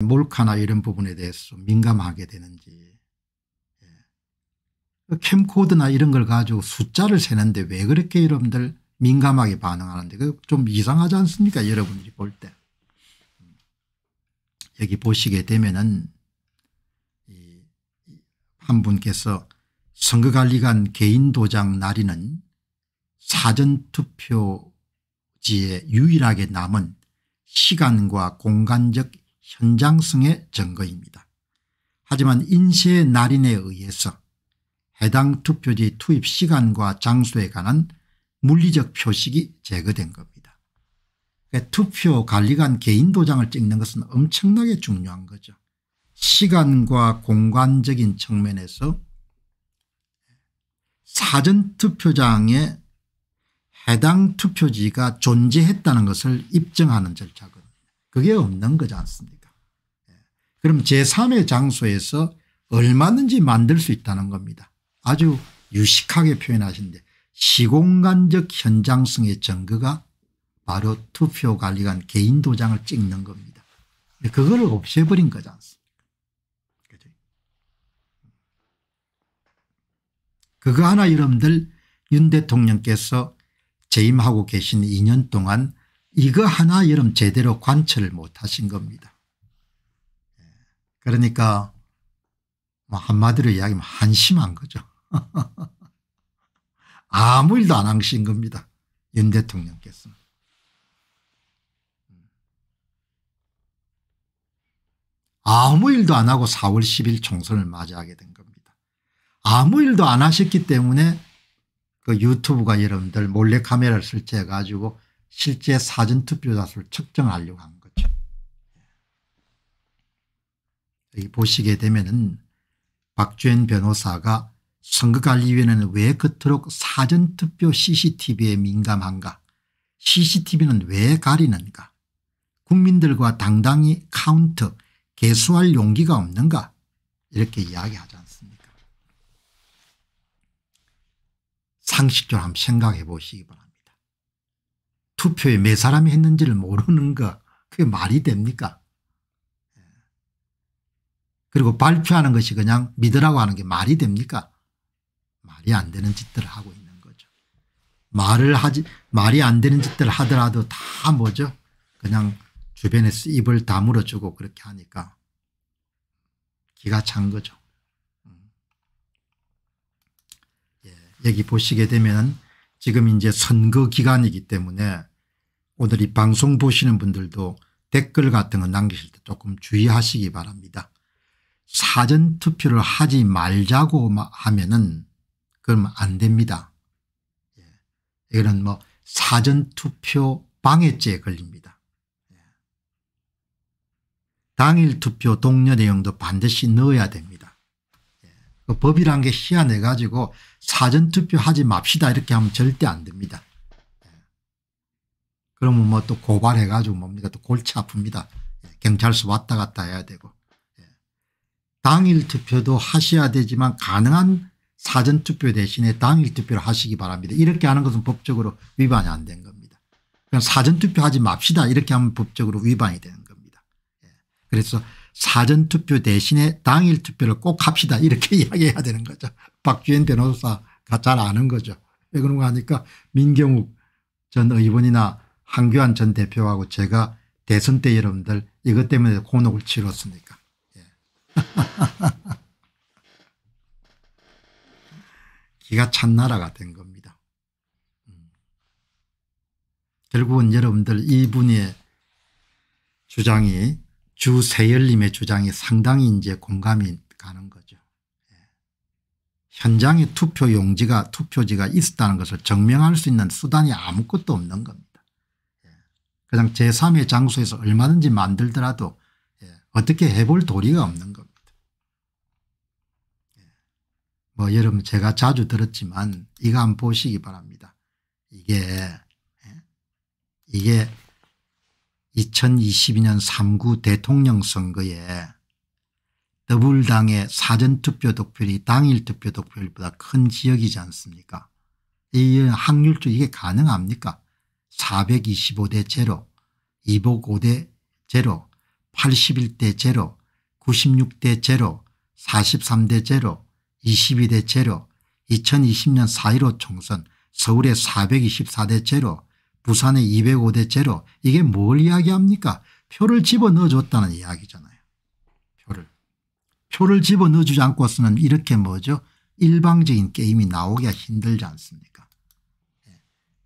몰카나 이런 부분에 대해서 민감하게 되는지 예. 그 캠코드나 이런 걸 가지고 숫자를 세는데 왜 그렇게 여러분들 민감하게 반응하는데 그좀 이상하지 않습니까 여러분들이 볼 때. 음. 여기 보시게 되면은 한 분께서 선거관리관 개인도장 날인은 사전투표지에 유일하게 남은 시간과 공간적 현장성의 증거입니다. 하지만 인쇄 날인에 의해서 해당 투표지 투입 시간과 장소에 관한 물리적 표식이 제거된 겁니다. 그러니까 투표 관리관 개인 도장을 찍는 것은 엄청나게 중요한 거죠. 시간과 공간적인 측면에서 사전투표장에 해당 투표지가 존재했다는 것을 입증하는 절차거든요. 그게 없는 거지 않습니까 그럼 제3의 장소에서 얼마든지 만들 수 있다는 겁니다. 아주 유식하게 표현하신데 시공간적 현장성의 증거가 바로 투표관리관 개인 도장을 찍는 겁니다. 그걸 없애버린 거지 않습니까 그거 하나 여러분들 윤 대통령께서 재임하고 계신 2년 동안 이거 하나 여러분 제대로 관철을 못하신 겁니다. 그러니까 뭐 한마디로 이야기하면 한심한 거죠. 아무 일도 안 하신 겁니다. 윤대통령께서 아무 일도 안 하고 4월 10일 총선을 맞이하게 된 겁니다. 아무 일도 안 하셨기 때문에 그 유튜브가 여러분들 몰래카메라를 설치해 가지고 실제 사전투표자 수를 측정하려고 한 보시게 되면은 박주현 변호사가 선거관리위원회는 왜 그토록 사전투표 cctv에 민감한가 cctv는 왜 가리는가 국민들과 당당히 카운트 개수할 용기가 없는가 이렇게 이야기하지 않습니까 상식적으로 한번 생각해 보시기 바랍니다. 투표에 몇 사람이 했는지를 모르는 거 그게 말이 됩니까 그리고 발표하는 것이 그냥 믿으라고 하는 게 말이 됩니까? 말이 안 되는 짓들을 하고 있는 거죠. 말을 하지 말이 안 되는 짓들을 하더라도 다 뭐죠? 그냥 주변에서 입을 다물어 주고 그렇게 하니까 기가 찬 거죠. 예, 여기 보시게 되면 지금 이제 선거 기간이기 때문에 오늘 이 방송 보시는 분들도 댓글 같은 거 남기실 때 조금 주의하시기 바랍니다. 사전투표를 하지 말자고 하면은 그럼 안 됩니다. 예. 이거는 뭐 사전투표 방해죄에 걸립니다. 예. 당일 투표 동료 내용도 반드시 넣어야 됩니다. 예. 그 법이란 게 희한해 가지고 사전투표 하지 맙시다 이렇게 하면 절대 안 됩니다. 그러면 뭐 또 고발해 가지고 뭡니까 또 골치 아픕니다. 경찰서 왔다 갔다 해야 되고. 당일 투표도 하셔야 되지만 가능한 사전투표 대신에 당일투표를 하시기 바랍니다. 이렇게 하는 것은 법적으로 위반이 안 된 겁니다. 그냥 사전투표하지 맙시다 이렇게 하면 법적으로 위반이 되는 겁니다. 예. 그래서 사전투표 대신에 당일투표를 꼭 합시다 이렇게 이야기해야 되는 거죠. 박주현 변호사가 잘 아는 거죠. 왜 그런가 하니까 민경욱 전 의원이나 한교안 전 대표하고 제가 대선 때 여러분들 이것 때문에 곤혹을 치렀으니까 기가 찬 나라가 된 겁니다. 음. 결국은 여러분들 이분의 주장이 주세열님의 주장이 상당히 이제 공감이 가는 거죠. 예. 현장에 투표 용지가 투표지가 있었다는 것을 증명할 수 있는 수단이 아무것도 없는 겁니다. 예. 그냥 제3의 장소에서 얼마든지 만들더라도 예, 어떻게 해볼 도리가 없는 겁니다. 뭐 여러분 제가 자주 들었지만 이거 한번 보시기 바랍니다. 이게 예? 이게 2022년 3구 대통령 선거에 더불당의 사전투표 득표율이 당일 투표 득표율보다 큰 지역이지 않습니까 이 확률적 이게 가능합니까 425대 제 205대 제 81대 제 96대 제 43대 제 22대 제로 2020년 4.15 총선 서울의 424대 제로 부산의 205대 제로 이게 뭘 이야기합니까 표를 집어넣어줬다는 이야기잖아요. 표를. 표를 집어넣어주지 않고서는 이렇게 뭐죠 일방적인 게임이 나오기가 힘들지 않습니까 예.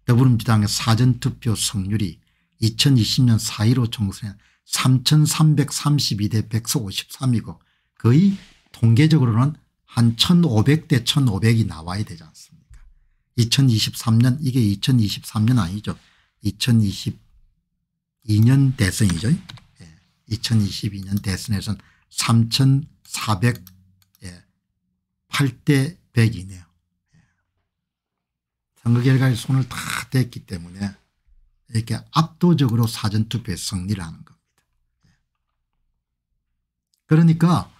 더불어민주당의 사전투표 성률이 2020년 4.15 총선에 3332대 153이고 거의 통계적으로는 한 1500대 1500이 나와야 되지 않습니까 2023년 이게 2023년 아니죠 2022년 대선이죠 2022년 예. 대선에서는 3,408대 100이네요. 예. 선거 결과에 손을 다 댔기 때문에 이렇게 압도적으로 사전투표에 승리를 하는 겁니다. 예. 그러니까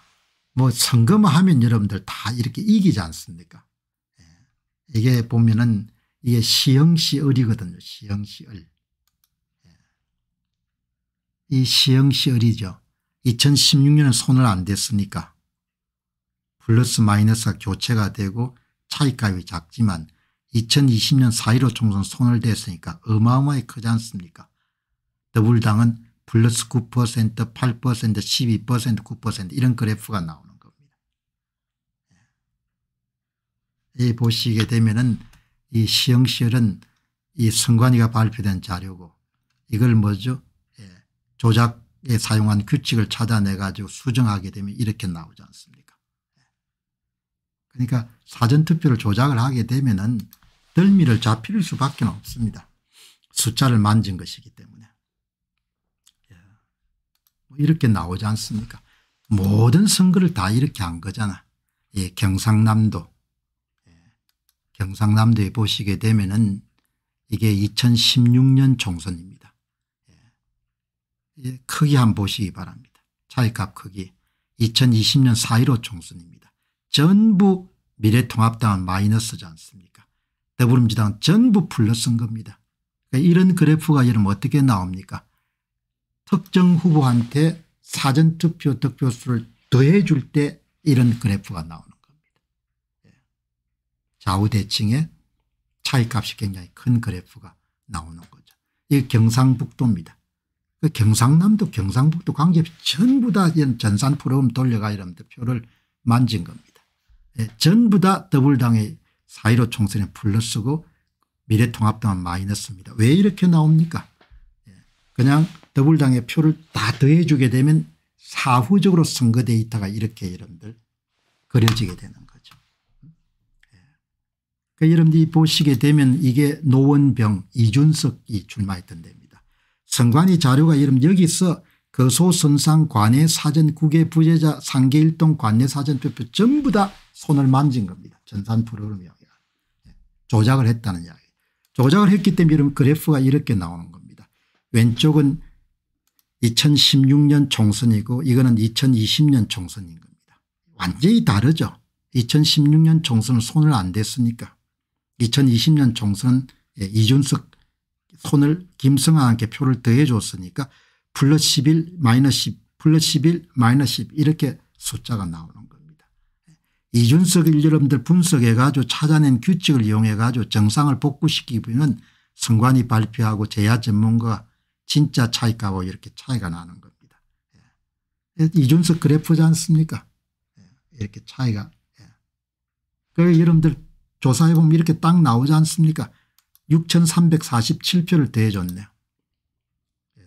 뭐 선거만 하면 여러분들 다 이렇게 이기지 않습니까 예. 이게 보면은 이게 시영시을이거든요 시영시을 예. 이 시영시을이죠 2016년은 손을 안 댔으니까 플러스 마이너스가 교체가 되고 차이값이 작지만 2020년 4.15 총선 손을 댔으니까 어마어마히 크지 않습니까 더불당은 플러스 9% 8% 12% 9% 이런 그래프가 나와 이 보시게 되면은 이시흥시열은이 선관위가 발표된 자료고 이걸 뭐죠 예. 조작에 사용한 규칙을 찾아내 가지고 수정하게 되면 이렇게 나오지 않습니까 예. 그러니까 사전투표를 조작을 하게 되면 은 덜미를 잡힐 수밖에 없습니다. 숫자를 만진 것이기 때문에 예. 뭐 이렇게 나오지 않습니까 모든 선거를 다 이렇게 한 거잖아. 예, 경상남도 경상남도에 보시게 되면은 이게 2016년 총선입니다. 예. 예. 크기 한번 보시기 바랍니다. 차이값 크기 2020년 4.15 총선입니다. 전부 미래통합당은 마이너스지 않습니까 더불어민주당 전부 플러스인 겁니다. 그러니까 이런 그래프가 여러분 어떻게 나옵니까 특정 후보한테 사전투표 득표수를 더해 줄 때 이런 그래프가 나오는 좌우대칭의 차이값이 굉장히 큰 그래프가 나오는 거죠. 이 경상북도입니다. 그 경상남도 경상북도 광주 전부 다 전산 프로음 돌려가 이러면 표를 만진 겁니다. 예, 전부 다 더블당의 4.15 총선에 플러스고 미래통합당은 마이너스입니다. 왜 이렇게 나옵니까 예, 그냥 더블당의 표를 다 더해주게 되면 사후적으로 선거 데이터가 이렇게 여러분들 그려지게 되는 그러 그러니까 여러분들이 보시게 되면 이게 노원병 이준석이 출마했던 데입니다. 선관위 자료가 여러분 여기서 거소선상 그 관내 사전 국외 부재자 상계일동 관내 사전투표 전부 다 손을 만진 겁니다. 전산 프로그램이 예. 조작을 했다는 이야기. 조작을 했기 때문에 이런 그래프가 이렇게 나오는 겁니다. 왼쪽은 2016년 총선이고 이거는 2020년 총선인 겁니다. 완전히 다르죠. 2016년 총선은 손을 안 댔으니까. 2020년 총선 이준석 손을 김성아한테 표를 더해 줬으니까 플러스 11 마이너스 10 플러스 11 마이너스 10 이렇게 숫자가 나오는 겁니다. 이준석을 여러분들 분석해 가지고 찾아낸 규칙을 이용해 가지고 정상을 복구시키기 선관위 발표하고 제야 전문가 진짜 차이값고 이렇게 차이가 나는 겁니다. 예. 이준석 그래프지 않습니까 예. 이렇게 차이가 예. 그 여러분들 조사해 보면 이렇게 딱 나오지 않습니까 6347표를 대해줬네요.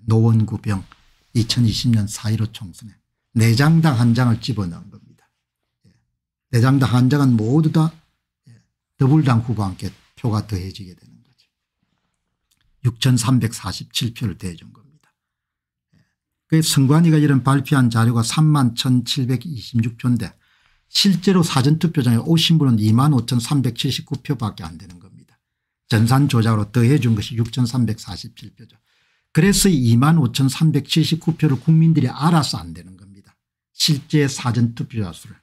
노원구병 2020년 4.15 총선에 내장당 한 장을 집어넣은 겁니다. 예. 내장당 한 장은 모두 다 예, 더불당 후보와 함께 표가 더해지게 되는 거죠. 6347표를 대해준 겁니다. 그 선관위가 이런 발표한 자료가 3 1726표인데 실제로 사전투표장에 오신 분은 2만 5,379표밖에 안 되는 겁니다. 전산 조작으로 더해 준 것이 6,347표죠. 그래서 2만 5,379표를 국민들이 알아서 안 되는 겁니다. 실제 사전투표자 수를.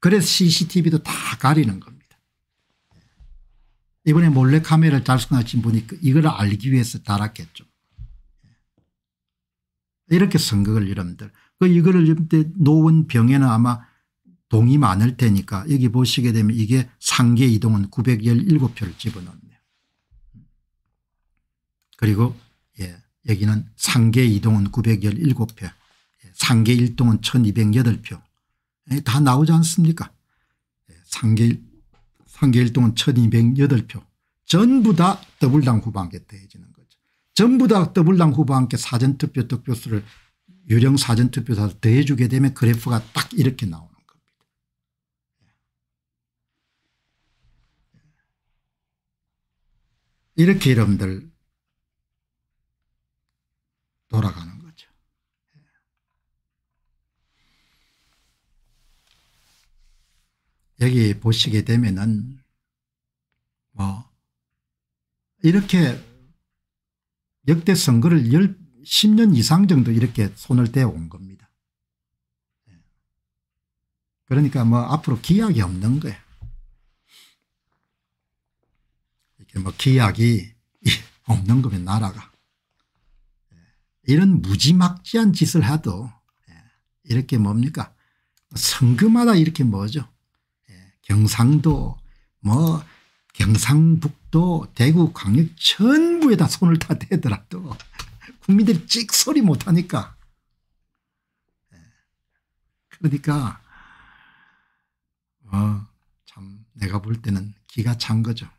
그래서 CCTV도 다 가리는 겁니다. 이번에 몰래카메라를 달성하신 분이 그 이걸 알기 위해서 달았겠죠. 이렇게 선거를 여러분들. 그 이거를 노원 병에는 아마 동이 많을 테니까 여기 보시게 되면 이게 상계 이동은 917표를 집어넣네요. 그리고 예, 여기는 상계 이동은 917표 예, 상계 일동은 1208표 예, 다 나오지 않습니까 예, 상계, 상계 일동은 1208표 전부 다 더블당 후반기에 더해지는 거죠. 전부 다 더블당 후반기 사전투표 득표수를 유령 사전투표사 더해주게 되면 그래프가 딱 이렇게 나옵니다. 이렇게 여러분들 돌아가는 거죠. 여기 보시게 되면은 뭐 이렇게 역대 선거를 10년 이상 정도 이렇게 손을 대어 온 겁니다. 예. 그러니까 뭐 앞으로 기약이 없는 거예요. 뭐 기약이 없는 거면 나라가. 예. 이런 무지막지한 짓을 해도 예. 이렇게 뭡니까 선거마다 이렇게 뭐죠 예. 경상도 뭐 경상북도 대구 광역 전부에다 손을 다 대더라도 국민들이 찍소리 못하니까 그러니까 어, 참 내가 볼 때는 기가 찬 거죠.